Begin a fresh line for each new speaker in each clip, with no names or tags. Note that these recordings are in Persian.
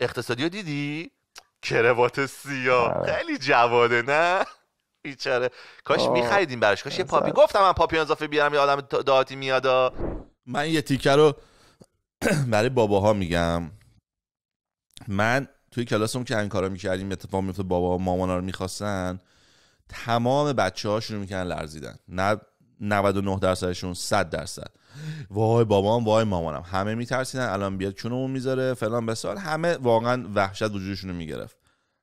اقتصادی رو دیدی کروات سیاه آره. خیلی جواده نه بیچاره کاش میخریدیم براش کاش یه پاپی گفتم من پاپی اضافه بیارم یه آدم داتی میادا من یه تیکه رو برای باباها میگم من توی هم که این کارا میکردیم اتفاق میفته بابا مامانا رو میخواستن تمام بچه شروع میکنن لرزیدن نه 99 درصدشون 100 درصد وای بابام وای مامانم همه میترسیدن الان بیاد چونمون میذاره فلان بسال همه واقعا وحشت وجودشون رو میگرفت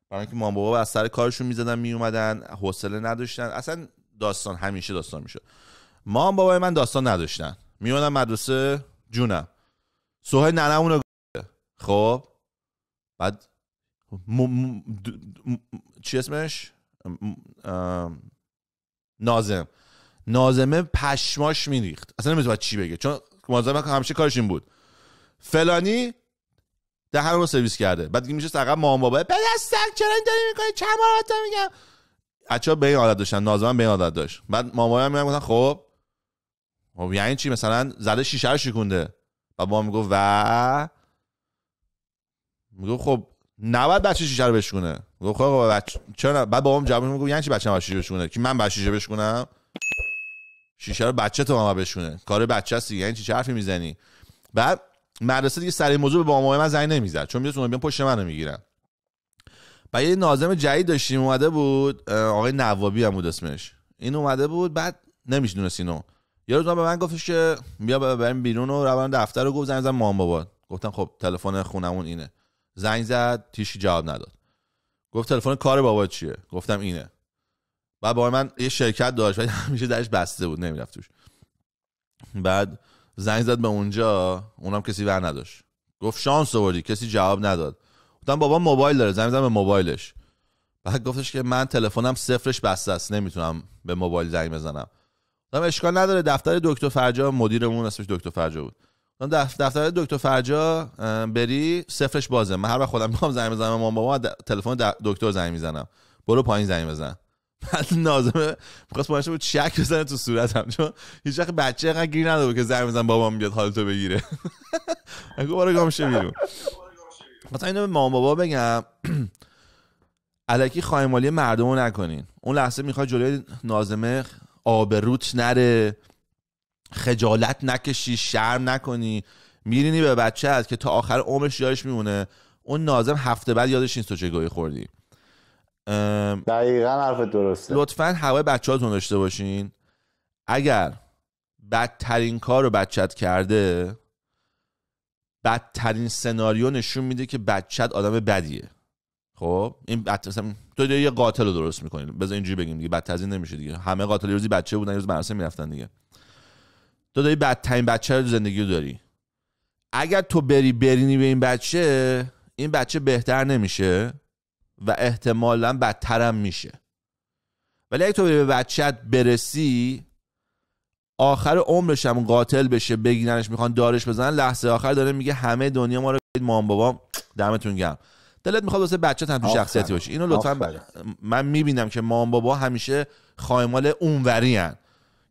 برای اینکه مام بابا از سر کارشون میزدن میومدن حوصله نداشتن اصلا داستان همیشه داستان میشد مام بابای من داستان نداشتن میومدن مدرسه جونم سوهای ننمون رو خب بعد م... چی اسمش م... نازم نازمه پشماش میریخت اصلا نمیدونم چی بگه چون نازمه همیشه کارش این بود فلانی دهن رو سرویس کرده بعد دیگه میشه عقب مام بابا بدستک چرا این داری میکنی چند بار میگم بچا به این عادت داشتن نازمه به این عادت داشت بعد مامبا میگم میگفتن خب خب یعنی چی مثلا زده شیشه رو شکونده بعد با میگو و میگو خب نباید بچه شیشه رو بشکونه گفت خب بچه چرا بعد بابام جواب میگو یعنی چی بچه شیشه بشکونه که من بچه شیشه بشکونم شیشه رو بچه تو ما بشونه کار بچه است یعنی چی حرفی میزنی بعد مدرسه دیگه سر موضوع به ماما من زنگ نمیزد چون میدونن بیان پشت منو میگیرن بعد یه نازم جدید داشتیم اومده بود آقای نوابی هم بود اسمش این اومده بود بعد نمیشدونست اینو یه روز به من گفتش که بیا بریم بیرون رو روان دفتر رو گفت زنگ زن مام بابا گفتم خب تلفن خونمون اینه زنگ زد تیشی جواب نداد گفت تلفن کار بابا چیه گفتم اینه و با من یه شرکت داشت ولی همیشه درش بسته بود نمیرفت بعد زنگ زد به اونجا اونم کسی ور نداشت گفت شانس آوردی کسی جواب نداد گفتم بابا موبایل داره زنگ زدم به موبایلش بعد گفتش که من تلفنم صفرش بسته است نمیتونم به موبایل زنگ بزنم گفتم اشکال نداره دفتر دکتر فرجا مدیرمون اسمش دکتر فرجا بود دفتر دکتر فرجا بری صفرش بازه من هر وقت خودم میخوام زنگ بزنم مامان بابا تلفن دکتر زنگ میزنم برو پایین زنگ بزن بعد نازمه میخواست باشه بود تو صورتم چون هیچ وقت بچه اینقدر گیر نداره که زنگ بزن بابام بیاد حالتو بگیره اگه گام بیرون مثلا اینو به مام بابا بگم علکی خواهی مالی مردمو نکنین اون لحظه میخواد جلوی نازمه آبروت نره خجالت نکشی شرم نکنی میرینی به بچه هست که تا آخر عمرش یادش میمونه اون نازم هفته بعد یادش نیست تو چه خوردی
دقیقا حرف درسته
لطفا هوای هاتون داشته باشین اگر بدترین کار رو بچت کرده بدترین سناریو نشون میده که بچت آدم بدیه خب این تو یه قاتل رو درست میکنین بذار اینجوری بگیم دیگه نمیشه دیگه همه قاتل روزی بچه بودن روز مدرسه میرفتن دیگه تو داری بدترین بچه رو زندگی رو داری اگر تو بری برینی به این بچه این بچه بهتر نمیشه و احتمالا بدترم میشه ولی اگه تو به بچت برسی آخر عمرش هم قاتل بشه بگیرنش میخوان دارش بزنن لحظه آخر داره میگه همه دنیا ما رو بید مام بابا دمتون گرم دلت میخواد واسه بچه هم تو شخصیتی باشه. اینو لطفا ب... من میبینم که مام بابا همیشه خایمال اونوری هن.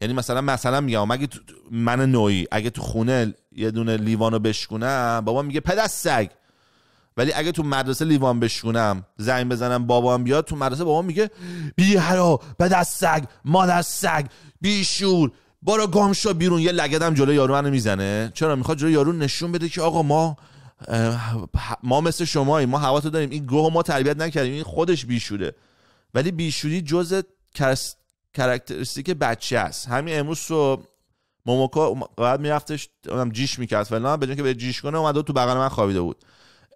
یعنی مثلا مثلا میگم اگه من نوعی اگه تو خونه یه دونه لیوانو بشکونم بابا میگه پدر سگ ولی اگه تو مدرسه لیوان بشونم زنگ بزنم بابام بیاد تو مدرسه بابام میگه بی هرا به از سگ ما از سگ بی شور برو بیرون یه لگدم جلو یارو منو میزنه چرا میخواد جلو یارو نشون بده که آقا ما ما مثل شما ما هوا داریم این گوه ما تربیت نکردیم این خودش بیشوره ولی بیشوری جز جزء بچه است همین امروز صبح موموکا بعد میرفتش جیش میکرد فلان به که به جیش کنه تو بغل من خوابیده بود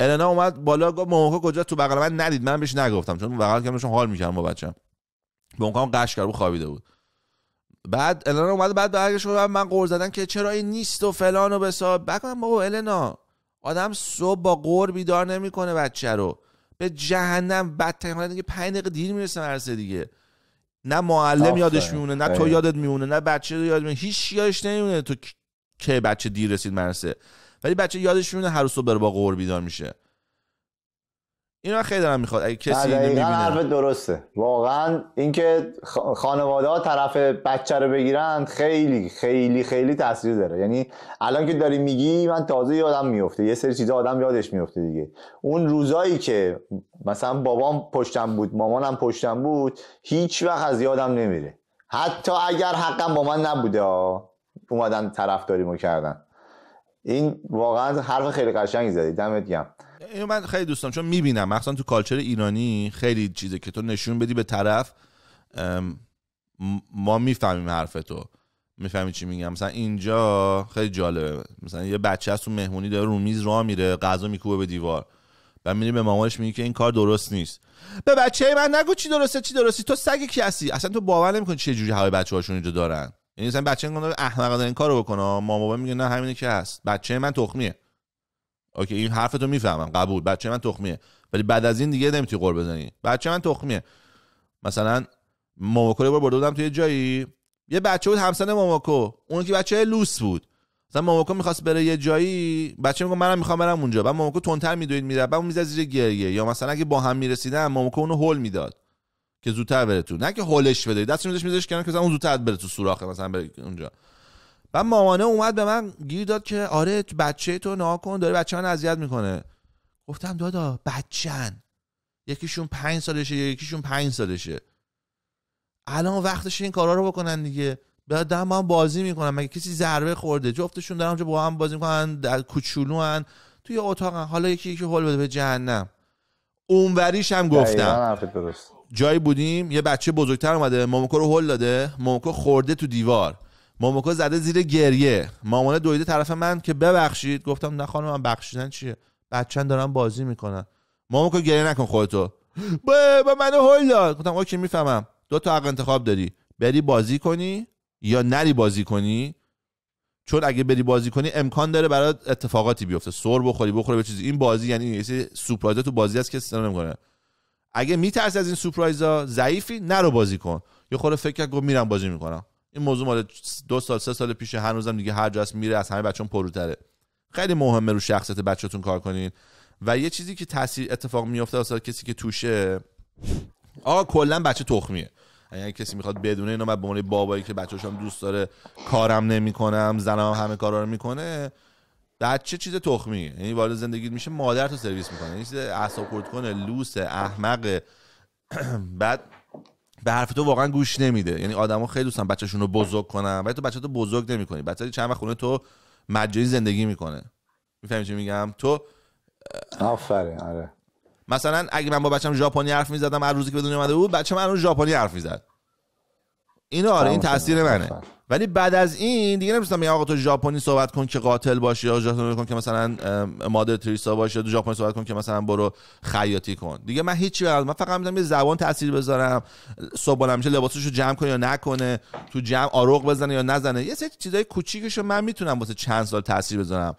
النا اومد بالا گفت مامان کجا تو بغل من ندید من بهش نگفتم چون بغل چون حال میکردم با بچم اون کام قش کرد و خوابیده بود بعد النا اومد بعد برگشت گفت من قور زدن که چرا این نیست و فلان و بساب بگم بابا النا آدم صبح با قور بیدار نمیکنه بچه رو به جهنم بدترین حالت دیگه 5 دقیقه دیر میرسه مرسه دیگه نه معلم یادش میونه نه تو آره. یادت میونه نه بچه رو یاد میمونه هیچ یادش تو که بچه دیر رسید مرسه ولی بچه یادش میونه هر صبح با قور بیدار میشه
اینا خیلی دارم میخواد اگه کسی اینو میبینه حرف درسته واقعا اینکه خانواده ها طرف بچه رو بگیرن خیلی خیلی خیلی تاثیر داره یعنی الان که داری میگی من تازه یادم میفته یه سری چیزا آدم یادش میفته دیگه اون روزایی که مثلا بابام پشتم بود مامانم پشتم بود هیچ وقت از یادم نمیره حتی اگر حقم با من نبوده اومدن مو کردن این واقعا حرف خیلی قشنگی زدی دمت گم اینو من
خیلی دوستم چون میبینم مخصوصا تو کالچر ایرانی خیلی چیزه که تو نشون بدی به طرف ما میفهمیم حرف تو میفهمی چی میگم مثلا اینجا خیلی جالبه مثلا یه بچه از تو مهمونی داره رو میز راه میره غذا میکوبه به دیوار و میری به مامانش میگی که این کار درست نیست به بچه من نگو چی درسته چی درستی تو سگ کی هستی اصلا تو باور نمیکنی چه جوری هوای اینجا دارن یعنی مثلا بچه انگار احمقانه این کارو بکنه ما بابا میگه نه همینه که هست بچه من تخمیه اوکی این حرفتو میفهمم قبول بچه من تخمیه ولی بعد از این دیگه نمیتونی قرب بزنی بچه من تخمیه مثلا ماماکو رو برده بودم توی جایی یه بچه بود همسن ماماکو اون که بچه لوس بود مثلا ماماکو میخواست بره یه جایی بچه میگه منم میخوام برم اونجا بعد ماماکو تونتر میدوید میره بعد اون میزد زیر گریه یا مثلا اگه با هم میرسیدن ماماکو اونو هول میداد که زودتر بره تو نه که هولش بده دست میذاش میذاش کنار که اون زودتر بره تو سوراخ مثلا بره اونجا و مامانه اومد به من گیر داد که آره تو بچه تو نکن کن داره بچه من اذیت میکنه گفتم دادا بچن یکیشون پنج سالشه یکیشون پنج سالشه الان وقتش این کارا رو بکنن دیگه بعد ما هم بازی میکنن مگه کسی ضربه خورده جفتشون دارن اونجا با هم بازی میکنن در ان توی اتاقن حالا یکی یکی هول بده به جهنم اونوریش هم گفتم جایی بودیم یه بچه بزرگتر اومده ماموکو رو هل داده ماموکو خورده تو دیوار ماموکو زده زیر گریه مامان دویده طرف من که ببخشید گفتم نه خانم من بخشیدن چیه بچن دارن بازی میکنن ماموکو گریه نکن خودتو با, با منو هل داد گفتم اوکی میفهمم دو تا حق انتخاب داری بری بازی کنی یا نری بازی کنی چون اگه بری بازی کنی امکان داره برات اتفاقاتی بیفته سر بخوری بخوری به چیزی این بازی یعنی یه سورپرایز تو بازی است که سر نمیکنه اگه میترسی از این سورپرایزا ضعیفی نرو بازی کن یه خورده فکر کرد میرم بازی میکنم این موضوع مال دو سال سه سال پیش هنوزم دیگه هر جاست میره از همه هم پروتره خیلی مهمه رو شخصیت بچه‌تون کار کنین و یه چیزی که تاثیر اتفاق میفته واسه کسی که توشه آقا کلا بچه تخمیه یعنی اگه کسی میخواد بدونه اینو من به عنوان بابایی که بچه‌شام دوست داره کارم نمیکنم زنم همه کارا رو میکنه بچه چه چیز تخمی یعنی وارد زندگی میشه مادر تو سرویس میکنه یعنی چیز اعصاب خرد کنه لوس احمق بعد به حرف تو واقعا گوش نمیده یعنی آدما خیلی دوستن بچه‌شون رو بزرگ کنن ولی تو بچه تو بزرگ نمیکنی بچه چند وقت خونه تو مجانی زندگی میکنه میفهمی چی میگم تو آفرین آره مثلا اگه من با بچم ژاپنی حرف میزدم هر روزی که به دنیا اومده بود بچه من ژاپنی حرف میزد این آره این تاثیر منه ولی بعد از این دیگه نمیستم میگم آقا تو ژاپنی صحبت کن که قاتل باشی یا ژاپنی کن که مثلا مادر تریسا باشه یا تو ژاپنی صحبت کن که مثلا برو خیاطی کن دیگه من هیچی برد. من فقط میتونم یه زبان تاثیر بذارم صبحانه میشه رو جمع کنه یا نکنه تو جمع آروغ بزنه یا نزنه یه سری چیزای رو من میتونم واسه چند سال تاثیر بذارم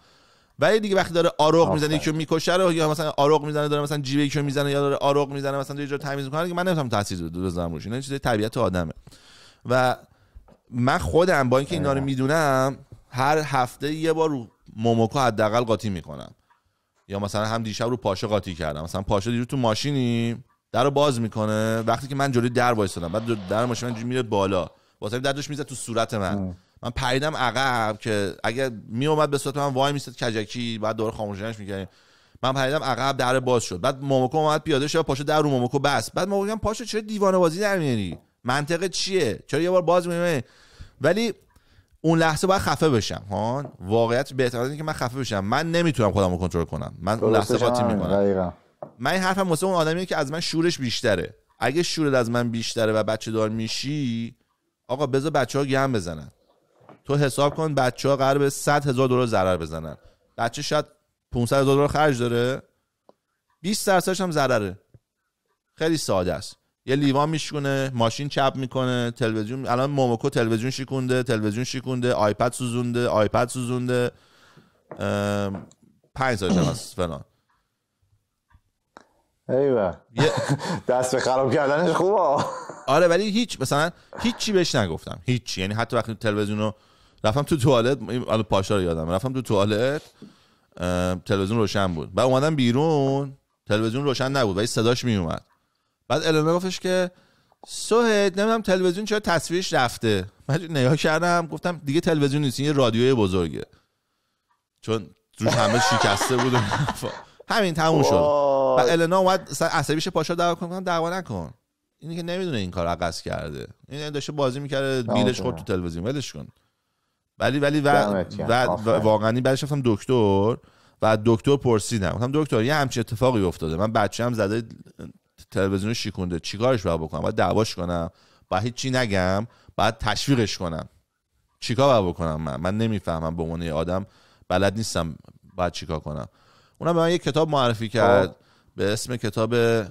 ولی دیگه وقتی داره آروغ میزنه یکی میکشه رو یا مثلا آروغ میزنه داره مثلا جیبه یکی میزنه یا داره آروغ میزنه مثلا یه جا تمیز میکنه که من نمیتونم تاثیر بذارم روش اینا چیز طبیعت آدمه و من خودم با اینکه اینا رو میدونم هر هفته یه بار رو موموکو حداقل قاطی میکنم یا مثلا هم دیشب رو پاشه قاطی کردم مثلا پاشه دیرو تو ماشینی در رو باز میکنه وقتی که من جلوی در وایسادم بعد در ماشین من میره بالا واسه دوش میزد تو صورت من من پریدم عقب که اگر میومد به صورت من وای میستد کجکی بعد دور خاموشش میکنه من پریدم عقب در باز شد بعد موموکو اومد پیاده شد پاشه در رو موموکو بس بعد موموکو پاشه چرا دیوانه بازی در میاری منطقه چیه چرا یه بار باز میمه ولی اون لحظه باید خفه بشم ها واقعیت بهتره اینه که من خفه بشم من نمیتونم خودم رو کنترل کنم من اون لحظه قاطی میکنم من این حرفم واسه اون آدمیه که از من شورش بیشتره اگه شورت از من بیشتره و بچه دار میشی آقا بذار بچه ها گم بزنن تو حساب کن بچه ها قرار به 100 هزار دلار ضرر بزنن بچه شاید 500 هزار دلار خرج داره 20 درصدش هم ضرره خیلی ساده است یه لیوان میشکونه ماشین چپ میکنه تلویزیون الان موموکو تلویزیون شیکونده تلویزیون شیکونده آیپد سوزونده آیپد سوزونده پنج سال هست فلان
ایوه دست به خراب کردنش خوبه
آره ولی هیچ مثلا هیچی بهش نگفتم هیچی. یعنی حتی وقتی تلویزیون رو رفتم تو توالت الان پاشا رو یادم رفتم تو توالت تلویزیون روشن بود بعد اومدم بیرون تلویزیون روشن نبود ولی صداش میومد بعد النا گفتش که سوهد نمیدونم تلویزیون چرا تصویرش رفته من نگاه کردم گفتم دیگه تلویزیون نیست یه رادیوی بزرگه چون روش همه شکسته بود همین تموم شد و النا اومد عصبیش پاشا دعوا کن دعوا نکن اینی که نمیدونه این کار عقص کرده این داشته بازی میکرده بیلش خورد تو تلویزیون ولش کن ولی ولی و, و... واقعا این بعدش رفتم دکتر و دکتر پرسیدم گفتم دکتر یه همچین اتفاقی افتاده من بچه هم زده تلویزیون شیکونده چیکارش باید بکنم باید دعواش کنم باید هیچی نگم باید تشویقش کنم چیکار باید بکنم من من نمیفهمم به عنوان آدم بلد نیستم باید چیکار کنم اونم به من یه کتاب معرفی خب. کرد به اسم کتاب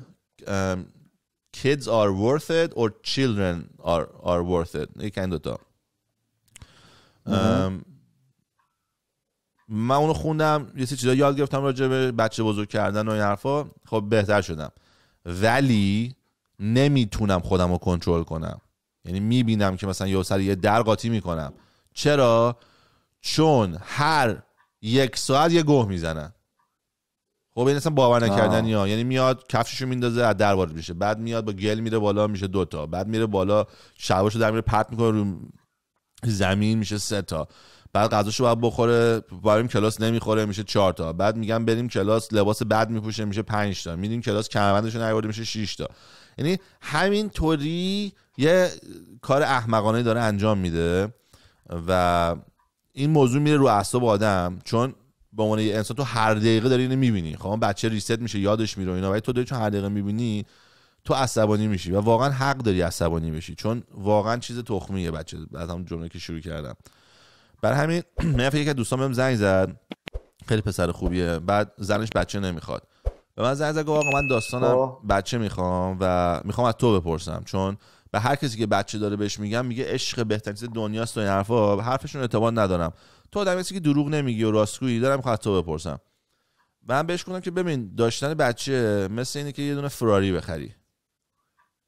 Kids are worth it or children are, are worth it یک این دوتا من اونو خوندم یه سی چیزا یاد گرفتم راجع به بچه بزرگ کردن و این حرفا خب بهتر شدم ولی نمیتونم خودم رو کنترل کنم یعنی میبینم که مثلا یه سر یه در قاطی میکنم چرا چون هر یک ساعت یه گوه میزنن خب این اصلا باور نکردن یا یعنی میاد کفششو میندازه از در وارد میشه بعد میاد با گل میره بالا میشه دوتا بعد میره بالا شواشو در میره پرت میکنه رو زمین میشه سه تا بعد غذاشو باید بخوره بریم کلاس نمیخوره میشه چهار تا بعد میگم بریم کلاس لباس بد میپوشه میشه 5 تا میریم کلاس کمربندش رو میشه 6 تا یعنی طوری یه کار احمقانه داره انجام میده و این موضوع میره رو اعصاب آدم چون به عنوان یه انسان تو هر دقیقه داری اینو میبینی خب بچه ریست میشه یادش میره اینا ولی تو داری چون هر دقیقه میبینی تو عصبانی میشی و واقعا حق داری عصبانی بشی چون واقعا چیز تخمیه بچه از هم جمله که شروع کردم برای همین من فکر که دوستان بهم زنگ زد خیلی پسر خوبیه بعد زنش بچه نمیخواد به من زنگ زد گفت آقا من داستانم خب. بچه میخوام و میخوام از تو بپرسم چون به هر کسی که بچه داره بهش میگم میگه عشق بهترین چیز دنیاست و این حرفا حرفشون اعتبار ندارم تو آدم که دروغ نمیگی و راستگویی دارم میخواد تو بپرسم من بهش گفتم که ببین داشتن بچه مثل اینه که یه دونه فراری بخری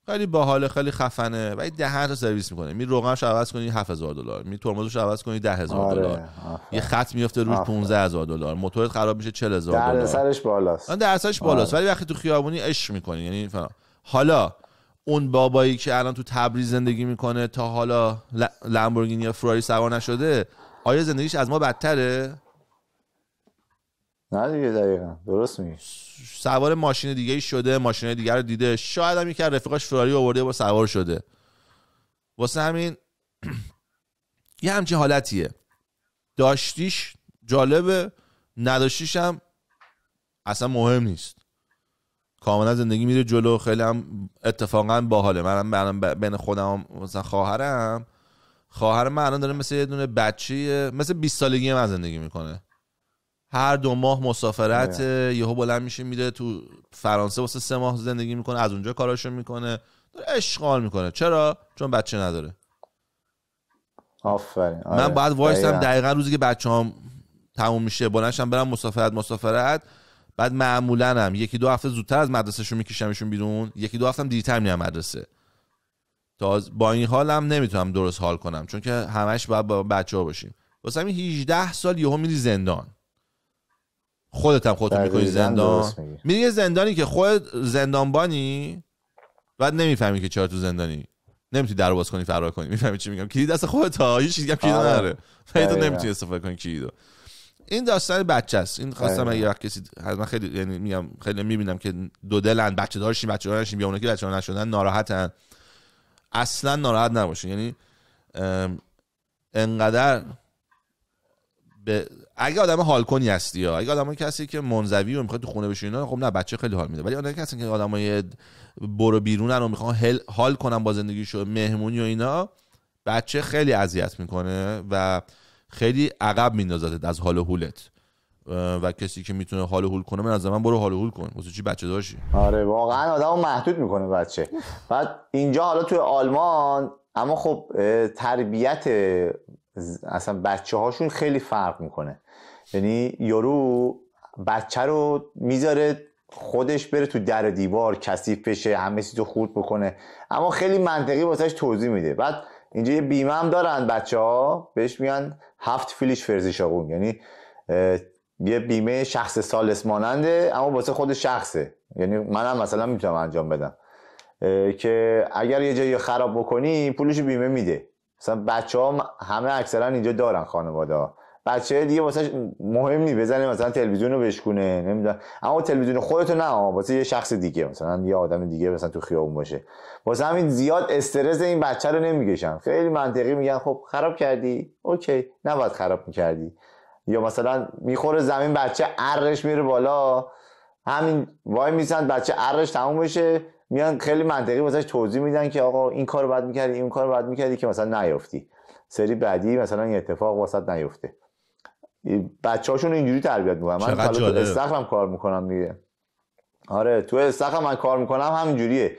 خیلی باحاله خیلی خفنه ولی ده تا سرویس میکنه می روغنش عوض کنی 7000 دلار می ترمزش عوض کنی 10000 آره، دلار یه خط میفته روش 15000 دلار موتورت خراب میشه 40000 دلار درصدش
بالاست آن بالاست آره.
ولی وقتی تو خیابونی عشق میکنی یعنی حالا اون بابایی که الان تو تبریز زندگی میکنه تا حالا لامبورگینی یا فراری سوار نشده آیا زندگیش از ما بدتره
نه دیگه دقیقا درست میگی
سوار ماشین دیگه شده ماشین دیگه رو دیده شاید هم یکی رفیقاش فراری آورده با سوار شده واسه همین یه همچین حالتیه داشتیش جالبه نداشتیش هم اصلا مهم نیست کاملا زندگی میره جلو خیلی هم اتفاقا باحاله منم بین خودم مثلا خواهرم خواهر من الان داره مثل یه دونه بچه مثل 20 سالگی من زندگی میکنه هر دو ماه مسافرت آره. یهو بلند میشه میره تو فرانسه واسه سه ماه زندگی میکنه از اونجا کاراشو میکنه داره اشغال میکنه چرا چون بچه نداره
آفرین من آره. بعد وایسم
دقیقا. روزی که بچه هم تموم میشه بلندشم برم مسافرت مسافرت بعد معمولا هم یکی دو هفته زودتر از مدرسه مدرسهشون میکشمشون بیرون یکی دو هفته دیرتر میام مدرسه تا با این حالم نمیتونم درست حال کنم چون که همش باید با بچه ها باشیم واسه همین 18 سال یهو میری زندان خودت هم خودتو میکنی زندان میری یه زندانی که خود زندانبانی بعد نمیفهمی که چرا تو زندانی نمیتونی در باز کنی فرار کنی میفهمی چی میگم کلید دست خودت ها هیچ چیزی کلید آره. نداره تو نمیتونی استفاده کنی کلیدو این داستان بچه است این خواستم اگه وقت کسی من خیلی یعنی میگم خیلی میبینم که دو دلن بچه دارشین بچه دارشین یا که بچه نشدن ناراحتن اصلا ناراحت نباشین یعنی انقدر به اگه آدم حال هستی یا اگه آدمای کسی که منزوی و میخواد تو خونه بشینه خب نه بچه خیلی حال میده ولی آدم کسی که آدمای برو بیرونن و میخوان حال کنن با زندگیشو مهمونی و اینا بچه خیلی اذیت میکنه و خیلی عقب میندازد از حال و حولت و کسی که میتونه حال و حول کنه من از من برو حال و حول کن چی
بچه داشتی آره واقعا آدمو محدود میکنه بچه بعد اینجا حالا توی آلمان اما خب تربیت اصلا بچه هاشون خیلی فرق میکنه یعنی یارو بچه رو میذاره خودش بره تو در دیوار کثیف بشه همه چیز رو خورد بکنه اما خیلی منطقی واسش توضیح میده بعد اینجا یه بیمه هم دارن بچه ها بهش میگن هفت فیلیش فرزی شاگون یعنی یه بیمه شخص سالس ماننده اما واسه خود شخصه یعنی منم مثلا میتونم انجام بدم که اگر یه جایی خراب بکنی پولش بیمه میده مثلا بچه ها همه اکثرا اینجا دارن خانواده بچه دیگه واسه مهم نی بزنه مثلا تلویزیون رو بشکونه نمیدونم اما تلویزیون خودتو نه واسه یه شخص دیگه مثلا یه آدم دیگه مثلا تو خیابون باشه واسه همین زیاد استرس این بچه رو نمیگشم خیلی منطقی میگن خب خراب کردی اوکی نباید خراب میکردی یا مثلا میخوره زمین بچه ارش میره بالا همین وای میسن بچه ارش تموم بشه میان خیلی منطقی واسه توضیح میدن که آقا این کارو بعد میکردی این کارو بعد میکردی که مثلا نیافتی سری بعدی مثلا این اتفاق واسط نیفته بچه‌هاشون اینجوری تربیت می‌کنن من حالا تو استخرم کار میکنم دیگه آره تو استخرم من کار میکنم همینجوریه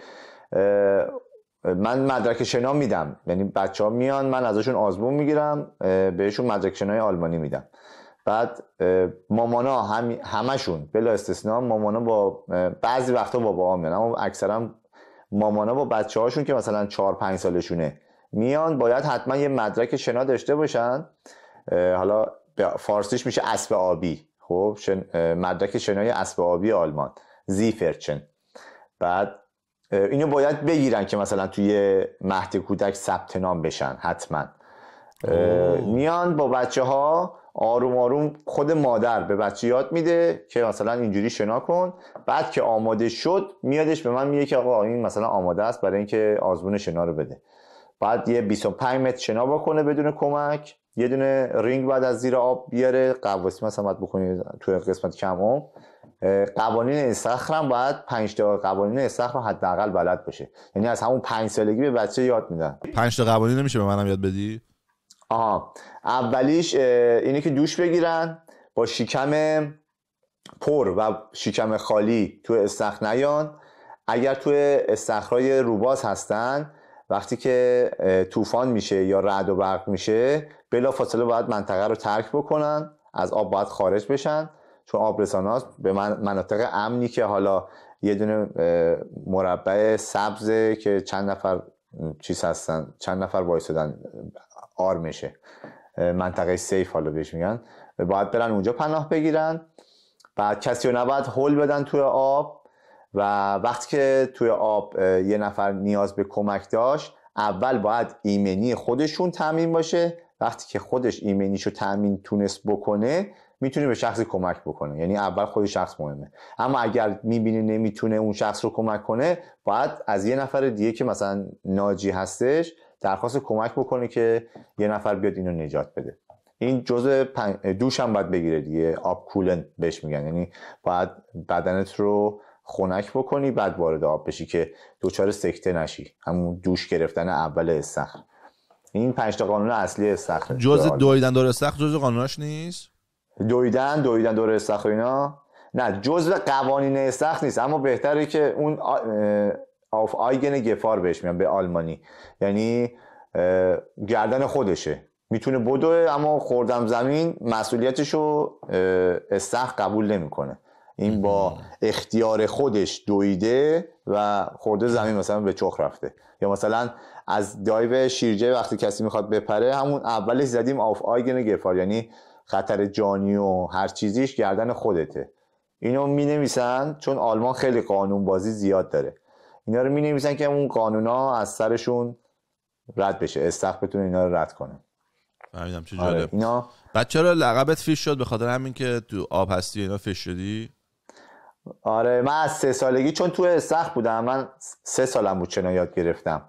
من مدرک شنا میدم یعنی بچه ها میان من ازشون آزمون میگیرم بهشون مدرک شنای آلمانی میدم بعد مامانا هم همشون بلا استثنا مامانا با بعضی وقتا بابا ها میان اما اکثرا مامانا با بچه هاشون که مثلا 4 5 سالشونه میان باید حتما یه مدرک شنا داشته باشن حالا فارسیش میشه اسب آبی خب شن... مدرک شنای اسب آبی آلمان زیفرچن بعد اینو باید بگیرن که مثلا توی مهد کودک ثبت نام بشن حتما میان با بچه ها آروم آروم خود مادر به بچه یاد میده که مثلا اینجوری شنا کن بعد که آماده شد میادش به من میگه که آقا این مثلا آماده است برای اینکه آزمون شنا رو بده بعد یه 25 متر شنا بکنه بدون کمک یه دونه رینگ بعد از زیر آب بیاره قواسی مثلا باید بکنی توی قسمت هم قوانین استخر هم باید پنج تا قوانین استخر رو حداقل بلد باشه یعنی از همون پنج سالگی به بچه یاد میدن پنج تا قوانین نمیشه به منم یاد بدی آها اولیش اینه که دوش بگیرن با شکم پر و شکم خالی تو استخر نیان اگر تو استخرای روباز هستن وقتی که طوفان میشه یا رعد و برق میشه بلا فاصله باید منطقه رو ترک بکنن از آب باید خارج بشن چون آب به من مناطق امنی که حالا یه دونه مربع سبز که چند نفر چیز هستن چند نفر وایسادن آر میشه منطقه سیف حالا بهش میگن باید برن اونجا پناه بگیرن بعد کسی رو نباید هل بدن توی آب و وقتی که توی آب یه نفر نیاز به کمک داشت اول باید ایمنی خودشون تامین باشه وقتی که خودش ایمنیشو تامین تونست بکنه میتونه به شخصی کمک بکنه یعنی اول خود شخص مهمه اما اگر میبینه نمیتونه اون شخص رو کمک کنه باید از یه نفر دیگه که مثلا ناجی هستش درخواست کمک بکنه که یه نفر بیاد اینو نجات بده این جزء پن... دوش هم باید بگیره دیگه آب کولن بهش میگن یعنی باید بدنت رو خنک بکنی بعد وارد آب بشی که دچار سکته نشی همون دوش گرفتن اول استخر این پنج تا قانون اصلی استخر جز دویدن دور استخر جز قانوناش نیست دویدن دویدن دور استخر اینا نه جزء قوانین استخر نیست اما بهتره که اون آف آیگن گفار بهش میگن به آلمانی یعنی گردن خودشه میتونه بدوه اما خوردم زمین مسئولیتشو رو استخ قبول نمیکنه این با اختیار خودش دویده و خورده زمین مثلا به چخ رفته یا مثلا از دایو شیرجه وقتی کسی میخواد بپره همون اولش زدیم آف آیگن گفار یعنی خطر جانی و هر چیزیش گردن خودته اینو می نویسن چون آلمان خیلی قانون بازی زیاد داره اینا رو می نویسن که اون قانونا از سرشون رد بشه استخ بتونه اینا رو رد کنه فهمیدم چه آره،
جالب آره لقبت فیش شد به خاطر همین که تو آب هستی اینا فیش شدی
آره من از سه سالگی چون تو سخت بودم من سه سالم بود چنا یاد گرفتم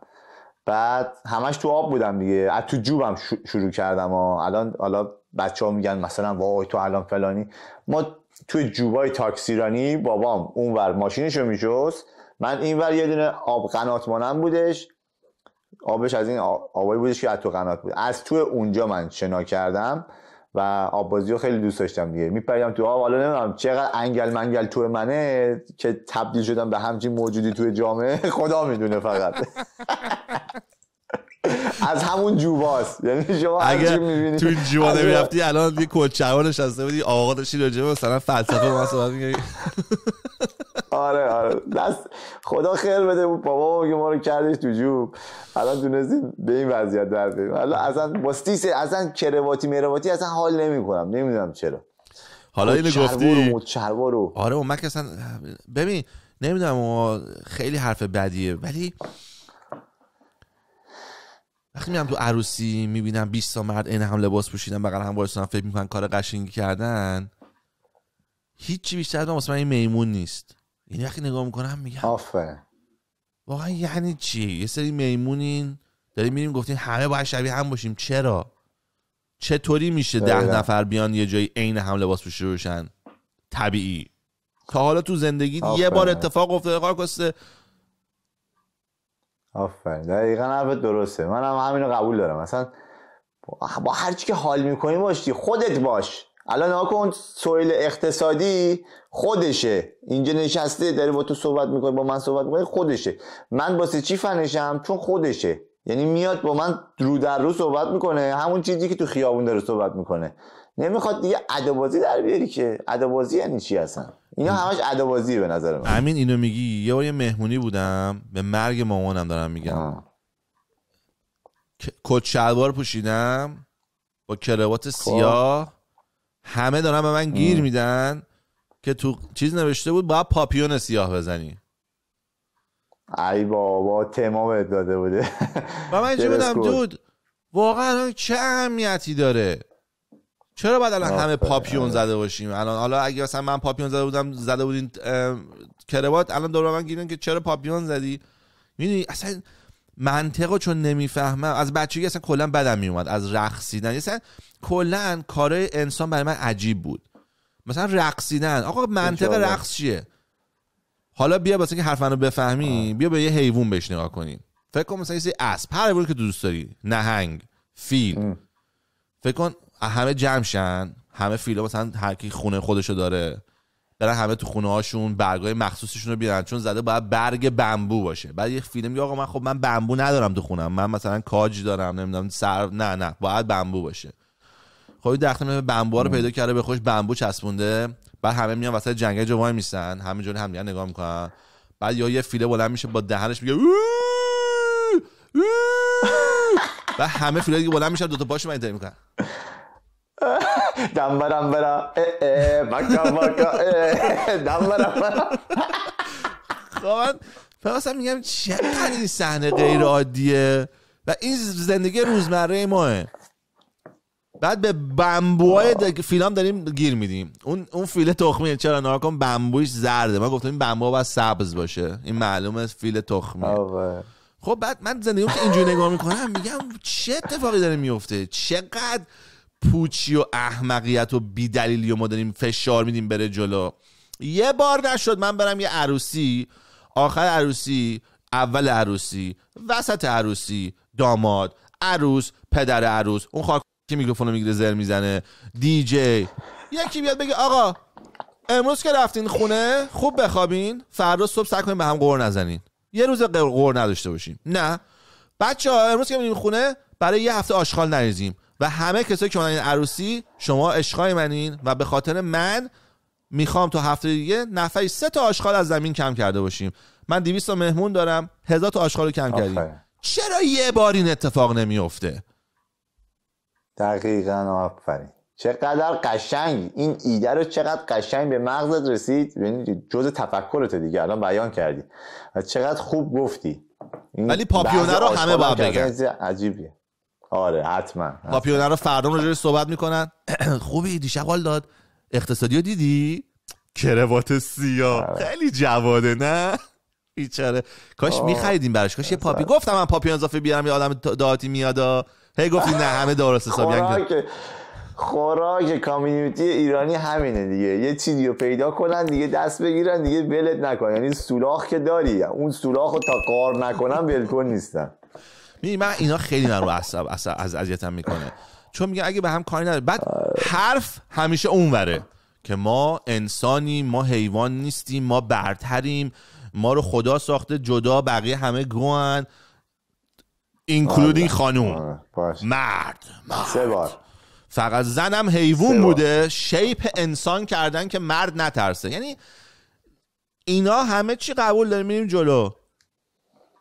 بعد همش تو آب بودم دیگه از تو جوبم شروع کردم و الان حالا بچه ها میگن مثلا وای تو الان فلانی ما توی جوبای تاکسیرانی بابام اونور ماشینشو میشست من اینور یه دونه آب قنات مانم بودش آبش از این آبایی بودش که از تو قنات بود از تو اونجا من شنا کردم و بازی رو خیلی دوست داشتم دیگه میپریدم تو آب حالا نمیدونم چقدر انگل منگل تو منه که تبدیل شدم به همچین موجودی توی جامعه خدا میدونه فقط از همون جوواس یعنی شما اگه میبینید تو جووا نمیرفتی الان یه کلچه‌ها
نشسته بودی آقا داشتی راجع مثلا فلسفه ما صحبت می‌کردی
آره آره دست خدا خیر بده بابا که ما رو کردش تو جوب الان تونستیم به این وضعیت در بریم حالا اصلا با اصلا کرواتی مرواتی اصلا حال نمی‌کنم نمیدونم چرا حالا اینو گفتی رو.
آره اون مک اصلا ببین نمیدونم خیلی حرف بدیه ولی وقتی میام تو عروسی میبینم 20 تا مرد این هم لباس پوشیدن بغل هم وایسن فکر میکنن کار قشنگی کردن هیچی بیشتر واسه من این میمون نیست این یعنی وقتی نگاه میکنم میگم
آفه
واقعا یعنی چی یه سری میمونین داریم میریم گفتین همه باید شبیه هم باشیم چرا چطوری میشه ده نفر بیان یه جایی عین هم لباس پوشیده باشن طبیعی تا حالا تو زندگی یه بار اتفاق افتاده کار
آفرین دقیقا حرفت درسته من هم همینو قبول دارم مثلا با هر چی که حال میکنی باشی خودت باش الان ها کن سویل اقتصادی خودشه اینجا نشسته داره با تو صحبت میکنه با من صحبت میکنی خودشه من باسه چی فنشم چون خودشه یعنی میاد با من رو در رو صحبت میکنه همون چیزی که تو خیابون داره صحبت میکنه نمیخواد دیگه ادبازی در بیاری که ادبازی یعنی چی هستن اینا همش ادابازی به نظر من همین
اینو میگی یه بار یه مهمونی بودم به مرگ مامانم دارم میگم کت شلوار پوشیدم با کروات خب. سیاه همه دارن به من گیر میدن که تو چیز نوشته بود باید پاپیون سیاه
بزنی ای بابا تمام داده بوده
و من اینجا بودم دود واقعا چه اهمیتی
داره چرا بعد الان
همه پاپیون زده باشیم الان حالا اگه مثلا من پاپیون زده بودم زده بودین کروات الان دور من گیرن که چرا پاپیون زدی میدونی اصلا منطقو چون نمیفهمم از بچگی اصلا کلا بدم میومد از رقصیدن اصلا کلا کارای انسان برای من عجیب بود مثلا رقصیدن آقا منطق رقص چیه حالا بیا واسه که حرفا رو بفهمی بیا به یه حیوان بهش نگاه کنیم فکر کن مثلا یه اسب هر که دوست داری نهنگ فیل فکر کن همه جمعشن همه فیلا مثلا هر کی خونه خودشو داره برن همه تو خونه هاشون برگای مخصوصشون رو بیارن چون زده باید برگ بمبو باشه بعد یه فیلم میگه آقا من خب من بمبو ندارم تو خونم من مثلا کاج دارم نمیدونم سر نه نه باید بمبو باشه خب درخت بمبو رو پیدا کرده به خوش بمبو چسبونده بعد همه میان وسط جنگل جو وای میسن همه جوری همدیگه نگاه میکنن بعد یا یه فیله بلند میشه با دهنش میگه و همه فیله دیگه بلند میشه دو تا پاشو میکنن Eh, eh,
eh, خب من میگم چقدر این صحنه غیر
عادیه و این زندگی روزمره ماه بعد به بمبوهای فیلم داریم گیر میدیم اون اون فیل تخمیه چرا کن بمبویش زرده من گفتم این بمبوها باید سبز باشه این معلومه فیل تخمیه آره. خب بعد من زندگی که اینجوری نگاه میکنم میگم چه اتفاقی داره میفته چقدر پوچی و احمقیت و بیدلیلی و ما داریم فشار میدیم بره جلو یه بار نشد من برم یه عروسی آخر عروسی اول عروسی وسط عروسی داماد عروس پدر عروس اون خاک که میکروفونو میگیره زر میزنه جی یکی بیاد بگه آقا امروز که رفتین خونه خوب بخوابین فردا صبح سعی به هم قور نزنین یه روز قور نداشته باشیم نه بچه ها امروز که میریم خونه برای یه هفته آشغال نریزیم و همه کسایی که این عروسی شما اشقای منین و به خاطر من میخوام تا هفته دیگه نفری سه تا آشغال از زمین کم کرده باشیم من 200 مهمون دارم هزار تا آشغال رو کم کردیم چرا یه بار این
اتفاق نمیفته دقیقا آفرین چقدر قشنگ این ایده رو چقدر قشنگ به مغزت رسید یعنی جز تفکرت دیگه الان بیان کردی و چقدر خوب گفتی ولی پاپیونه رو همه باید بگن عجیبیه آره حتما
پاپیونر رو فردا رو صحبت میکنن خوبی دیشب حال داد اقتصادی رو دیدی کروات سیاه آره. خیلی جواده نه بیچاره کاش میخریدیم براش کاش یه پاپی آره. گفتم من پاپی اضافه بیارم یه آدم داتی میاد هی گفتی نه همه درست حسابی
خوراک کامیونیتی ایرانی همینه دیگه یه چیزی رو پیدا کنن دیگه دست بگیرن دیگه ولت نکنن یعنی سوراخ که داری اون سوراخ رو تا کار نکنن بلکن نیستن می من اینا
خیلی من رو عصب از اذیتم میکنه چون میگه اگه به هم کاری نداره بعد حرف همیشه اونوره که ما انسانیم ما حیوان نیستیم ما برتریم ما رو خدا ساخته جدا بقیه همه گوان اینکلودین خانوم آره، مرد مرد سه بار فقط زنم حیوان بوده شیپ انسان کردن که مرد نترسه یعنی اینا همه چی قبول داریم میریم جلو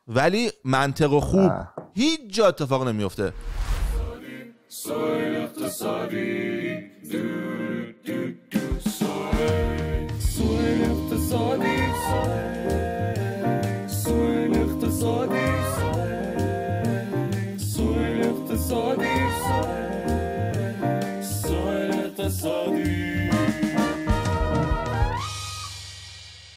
ولی منطق خوب هیچ جا اتفاق نمیفته اقتصادی